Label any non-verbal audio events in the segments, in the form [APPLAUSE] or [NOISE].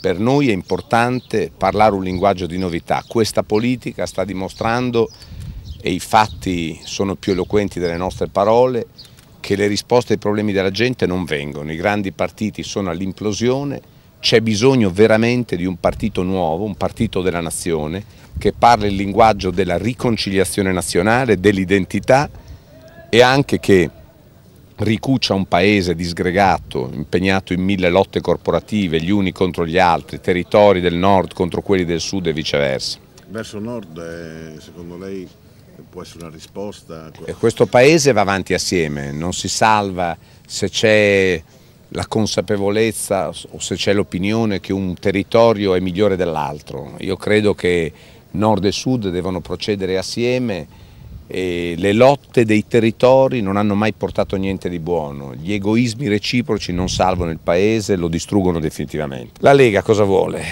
Per noi è importante parlare un linguaggio di novità. Questa politica sta dimostrando, e i fatti sono più eloquenti delle nostre parole, che le risposte ai problemi della gente non vengono. I grandi partiti sono all'implosione, c'è bisogno veramente di un partito nuovo, un partito della nazione, che parli il linguaggio della riconciliazione nazionale, dell'identità e anche che ricuccia un paese disgregato, impegnato in mille lotte corporative, gli uni contro gli altri, territori del nord contro quelli del sud e viceversa. Verso nord, eh, secondo lei, può essere una risposta? Questo paese va avanti assieme, non si salva se c'è la consapevolezza o se c'è l'opinione che un territorio è migliore dell'altro. Io credo che nord e sud devono procedere assieme e le lotte dei territori non hanno mai portato niente di buono, gli egoismi reciproci non salvano il paese, lo distruggono definitivamente. La Lega cosa vuole?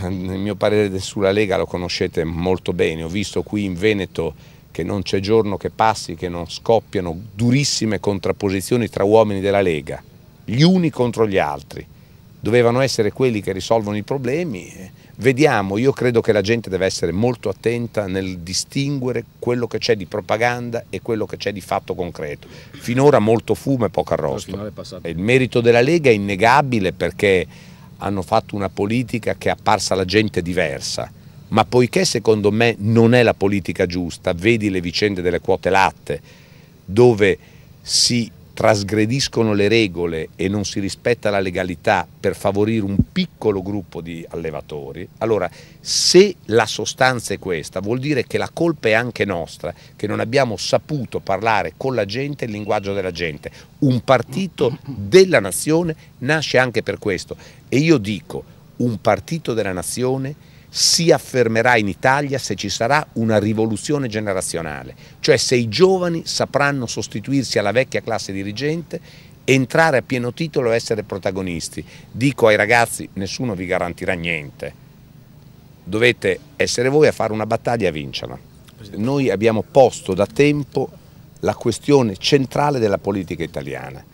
il [LAUGHS] mio parere sulla Lega lo conoscete molto bene, ho visto qui in Veneto che non c'è giorno che passi che non scoppiano durissime contrapposizioni tra uomini della Lega, gli uni contro gli altri dovevano essere quelli che risolvono i problemi. Eh, vediamo, io credo che la gente deve essere molto attenta nel distinguere quello che c'è di propaganda e quello che c'è di fatto concreto. Finora molto fumo e poco arrosto. Il merito della Lega è innegabile perché hanno fatto una politica che è apparsa alla gente diversa, ma poiché secondo me non è la politica giusta, vedi le vicende delle quote latte, dove si trasgrediscono le regole e non si rispetta la legalità per favorire un piccolo gruppo di allevatori, allora se la sostanza è questa vuol dire che la colpa è anche nostra, che non abbiamo saputo parlare con la gente il linguaggio della gente. Un partito della nazione nasce anche per questo e io dico un partito della nazione si affermerà in Italia se ci sarà una rivoluzione generazionale, cioè se i giovani sapranno sostituirsi alla vecchia classe dirigente, entrare a pieno titolo e essere protagonisti. Dico ai ragazzi, nessuno vi garantirà niente, dovete essere voi a fare una battaglia e vincerla. Noi abbiamo posto da tempo la questione centrale della politica italiana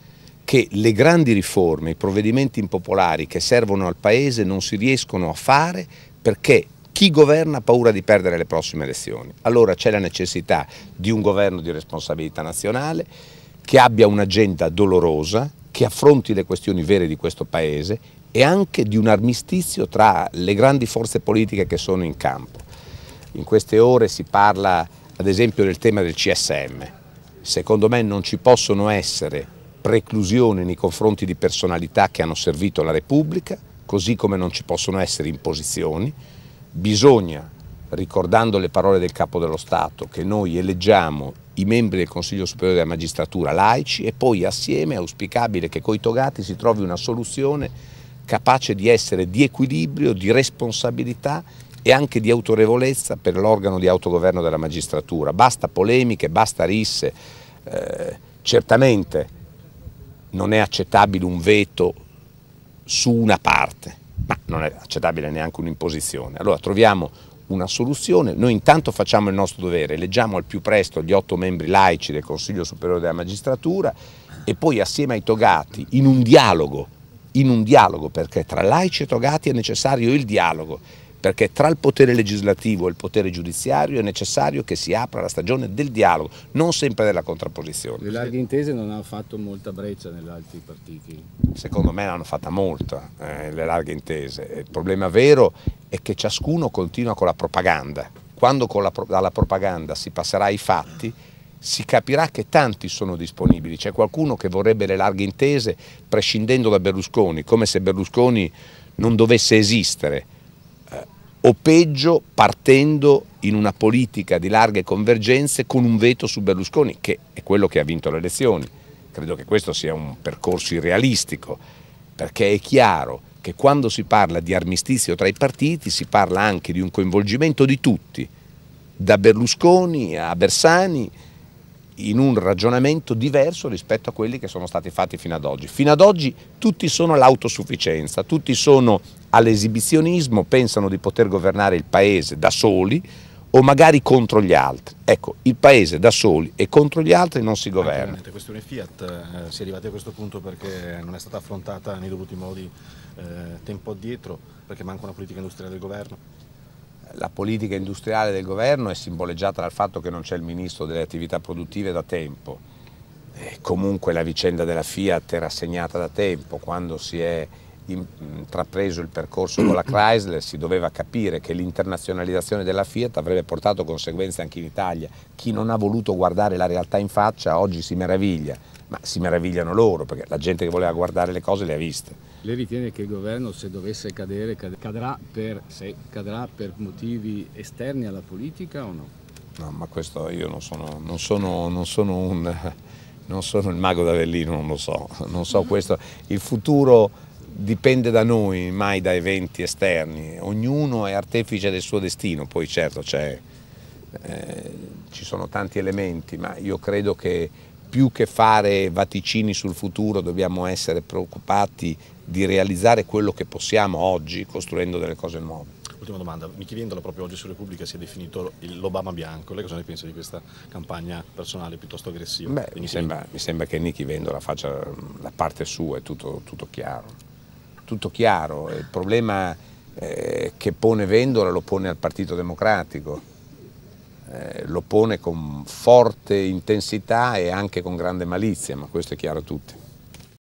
che le grandi riforme, i provvedimenti impopolari che servono al Paese non si riescono a fare perché chi governa ha paura di perdere le prossime elezioni. Allora c'è la necessità di un governo di responsabilità nazionale che abbia un'agenda dolorosa, che affronti le questioni vere di questo Paese e anche di un armistizio tra le grandi forze politiche che sono in campo. In queste ore si parla ad esempio del tema del CSM. Secondo me non ci possono essere preclusioni nei confronti di personalità che hanno servito la Repubblica, così come non ci possono essere imposizioni, bisogna, ricordando le parole del Capo dello Stato, che noi eleggiamo i membri del Consiglio Superiore della Magistratura laici e poi assieme è auspicabile che coi togati si trovi una soluzione capace di essere di equilibrio, di responsabilità e anche di autorevolezza per l'organo di autogoverno della magistratura. Basta polemiche, basta risse, eh, certamente non è accettabile un veto su una parte, ma non è accettabile neanche un'imposizione. Allora troviamo una soluzione, noi intanto facciamo il nostro dovere, leggiamo al più presto gli otto membri laici del Consiglio Superiore della Magistratura e poi assieme ai togati, in un dialogo, in un dialogo perché tra laici e togati è necessario il dialogo, perché tra il potere legislativo e il potere giudiziario è necessario che si apra la stagione del dialogo, non sempre della contrapposizione. Le larghe intese non hanno fatto molta breccia negli altri partiti? Secondo me l'hanno fatta molta, eh, le larghe intese. Il problema vero è che ciascuno continua con la propaganda. Quando la, dalla propaganda si passerà ai fatti, si capirà che tanti sono disponibili. C'è qualcuno che vorrebbe le larghe intese prescindendo da Berlusconi, come se Berlusconi non dovesse esistere o peggio partendo in una politica di larghe convergenze con un veto su Berlusconi, che è quello che ha vinto le elezioni. Credo che questo sia un percorso irrealistico, perché è chiaro che quando si parla di armistizio tra i partiti si parla anche di un coinvolgimento di tutti, da Berlusconi a Bersani, in un ragionamento diverso rispetto a quelli che sono stati fatti fino ad oggi. Fino ad oggi tutti sono l'autosufficienza, tutti sono all'esibizionismo, pensano di poter governare il paese da soli o magari contro gli altri. Ecco, il paese da soli e contro gli altri non si governa. La questione Fiat eh, si è arrivati a questo punto perché non è stata affrontata nei dovuti modi eh, tempo addietro, perché manca una politica industriale del governo. La politica industriale del governo è simboleggiata dal fatto che non c'è il ministro delle attività produttive da tempo. E eh, comunque la vicenda della Fiat era segnata da tempo, quando si è intrapreso il percorso con la Chrysler si doveva capire che l'internazionalizzazione della Fiat avrebbe portato conseguenze anche in Italia. Chi non ha voluto guardare la realtà in faccia oggi si meraviglia, ma si meravigliano loro perché la gente che voleva guardare le cose le ha viste. Lei ritiene che il governo se dovesse cadere cadrà per, se, cadrà per motivi esterni alla politica o no? No, ma questo io non sono, non sono, non sono un... [LAUGHS] Non sono il mago d'Avellino, non lo so, non so questo. Il futuro dipende da noi, mai da eventi esterni. Ognuno è artefice del suo destino, poi certo eh, ci sono tanti elementi, ma io credo che più che fare vaticini sul futuro dobbiamo essere preoccupati di realizzare quello che possiamo oggi costruendo delle cose nuove. Ultima domanda, Michi Vendola proprio oggi su Repubblica si è definito l'Obama bianco, lei cosa ne pensa di questa campagna personale piuttosto aggressiva? Beh, mi, sembra, mi, sembra, che Nichi Vendola faccia la parte sua, è tutto, tutto chiaro tutto chiaro, il problema eh, che pone Vendola lo pone al Partito Democratico, eh, lo pone con forte intensità e anche con grande malizia, ma questo è chiaro a tutti.